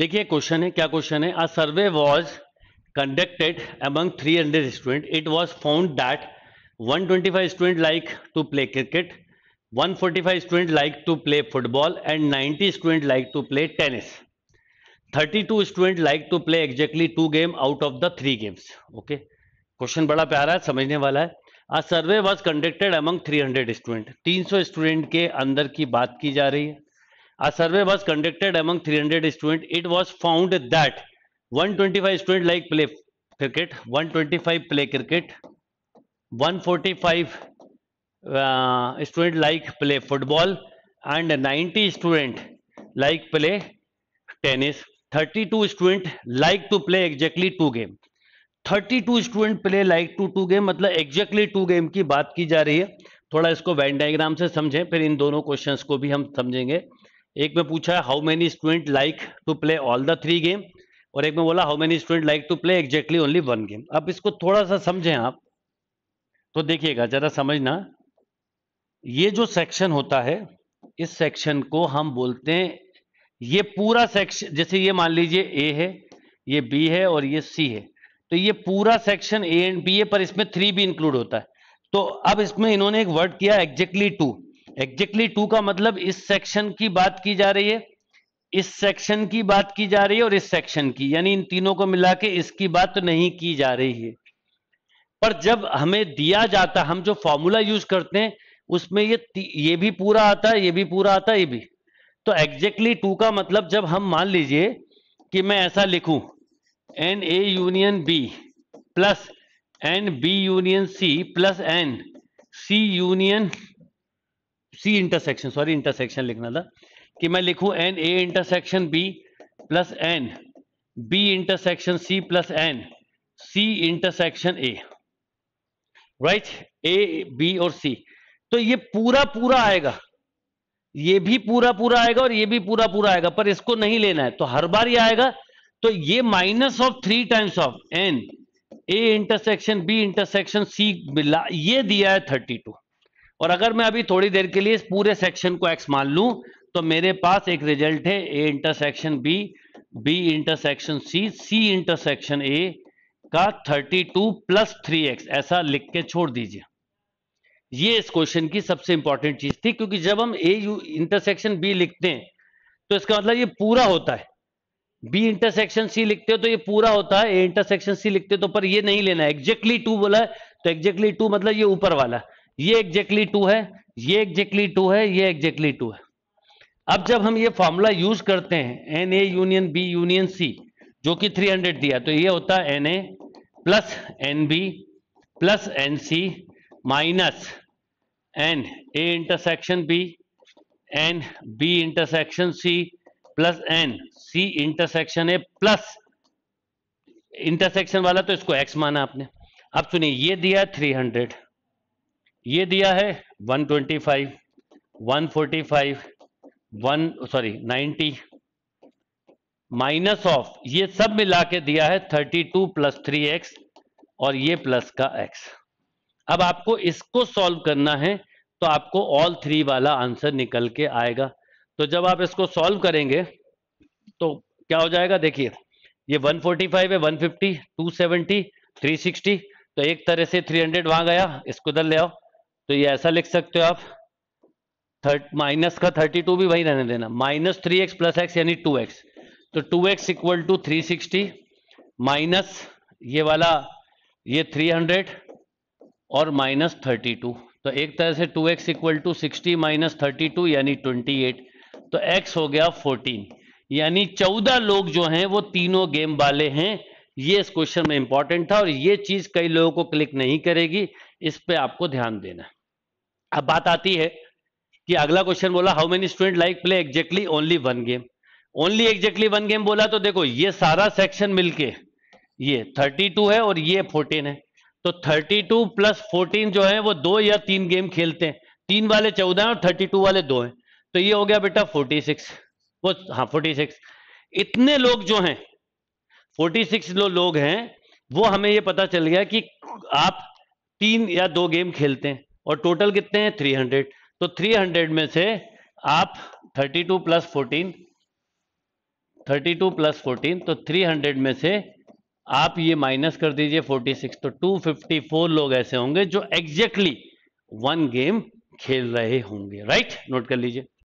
देखिए क्वेश्चन है क्या क्वेश्चन है a survey was conducted among 300 student it was found that 125 student like to play cricket 145 student like to play football and 90 student like to play tennis 32 student like to play exactly two game out of the three games okay question बड़ा प्यारा है समझने वाला है a survey was conducted among 300 student सौ student के अंदर की बात की जा रही है A survey was conducted among 300 students. It was found that 125 students like play cricket, 125 play cricket, 145 uh, students like play football, and 90 students like play tennis. 32 students like to play exactly two game. 32 student play like two two game मतलब exactly two game की बात की जा रही है थोड़ा इसको Venn diagram से समझें फिर इन दोनों क्वेश्चंस को भी हम समझेंगे एक में पूछा है how many student like to play all the three game और एक में बोला how many student like to play exactly only one game अब इसको थोड़ा सा समझें आप तो देखिएगा जरा समझना ये जो सेक्शन होता है इस सेक्शन को हम बोलते हैं ये पूरा सेक्शन जैसे ये मान लीजिए ए है ये बी है और ये सी है तो ये पूरा सेक्शन ए एंड बी है पर इसमें थ्री भी इंक्लूड होता है तो अब इसमें इन्होंने एक वर्ड किया एग्जैक्टली टू एग्जेक्टली टू का मतलब इस सेक्शन की बात की जा रही है इस सेक्शन की बात की जा रही है और इस सेक्शन की यानी इन तीनों को मिला के इसकी बात तो नहीं की जा रही है पर जब हमें दिया जाता हम जो फॉर्मूला यूज करते हैं उसमें ये ये भी पूरा आता है ये भी पूरा आता है ये भी तो एग्जेक्टली टू का मतलब जब हम मान लीजिए कि मैं ऐसा लिखूं N A union B plus N B union C plus N C union C intersection sorry intersection लिखना था कि मैं लिखूं N A intersection B plus N B intersection C plus N C intersection A right A B और C तो ये पूरा पूरा आएगा ये भी पूरा पूरा आएगा और ये भी पूरा पूरा आएगा पर इसको नहीं लेना है तो हर बार ये आएगा तो ये minus of three times of n A intersection B intersection C ये दिया है थर्टी टू और अगर मैं अभी थोड़ी देर के लिए इस पूरे सेक्शन को एक्स मान लूं तो मेरे पास एक रिजल्ट है A intersection B B intersection C C intersection A का 32 प्लस थ्री एक्स ऐसा लिख के छोड़ दीजिए ये इस क्वेश्चन की सबसे इंपॉर्टेंट चीज थी क्योंकि जब हम ए यू इंटरसेक्शन बी लिखते हैं तो इसका मतलब ये पूरा होता है बी इंटरसेक्शन सी लिखते हो तो ये पूरा होता है ए इंटरसेक्शन सी लिखते हो तो पर ये नहीं लेना है एग्जैक्टली टू बोला है तो एग्जैक्टली टू मतलब ये ऊपर वाला है ये एग्जैक्टली टू है ये एग्जैक्टली टू है ये एग्जैक्टली टू है अब जब हम ये फॉर्मूला यूज करते हैं n A union B union C जो कि 300 दिया तो ये होता है n A plus N B plus N C minus n A intersection B n B intersection C plus N C intersection A plus intersection वाला तो इसको एक्स माना आपने अब सुनिए ये दिया 300 ये दिया है 125, 145, 1 सॉरी 90 माइनस ऑफ ये सब मिला के दिया है 32 प्लस थ्री एक्स और ये प्लस का एक्स अब आपको इसको सॉल्व करना है तो आपको ऑल थ्री वाला आंसर निकल के आएगा तो जब आप इसको सॉल्व करेंगे तो क्या हो जाएगा देखिए ये 145 है 150, 270, 360 तो एक तरह से 300 वहां गया इसको उधर ले आओ तो ये ऐसा लिख सकते हो आप थर्ट माइनस का थर्टी टू भी वही रहने देना minus three x plus x यानी टू एक्स तो two x equal to three sixty minus ये वाला ये थ्री हंड्रेड और माइनस थर्टी टू तो एक तरह से two x equal to sixty minus thirty two यानी ट्वेंटी एट तो एक्स हो गया फोर्टीन यानी चौदह लोग जो हैं वो तीनों गेम वाले हैं ये इस क्वेश्चन में इंपॉर्टेंट था और ये चीज कई लोगों को क्लिक नहीं करेगी इस पे आपको ध्यान देना अब बात आती है कि अगला क्वेश्चन बोला how many student like play exactly only one game only exactly one game बोला तो देखो ये सारा सेक्शन मिलके ये 32 है और ये 14 है तो 32 प्लस फोर्टीन जो है वो दो या तीन गेम खेलते हैं तीन वाले चौदह हैं और 32 वाले दो हैं तो ये हो गया बेटा 46 वो हाँ 46 इतने लोग जो हैं 46 लो लोग हैं वो हमें ये पता चल गया कि आप तीन या दो गेम खेलते हैं और टोटल कितने हैं थ्री हंड्रेड तो थ्री हंड्रेड में से आप thirty two plus fourteen thirty two plus fourteen तो थ्री हंड्रेड में से आप ये माइनस कर दीजिए फोर्टी सिक्स तो टू फिफ्टी फोर लोग ऐसे होंगे जो एग्जैक्टली वन गेम खेल रहे होंगे राइट नोट कर लीजिए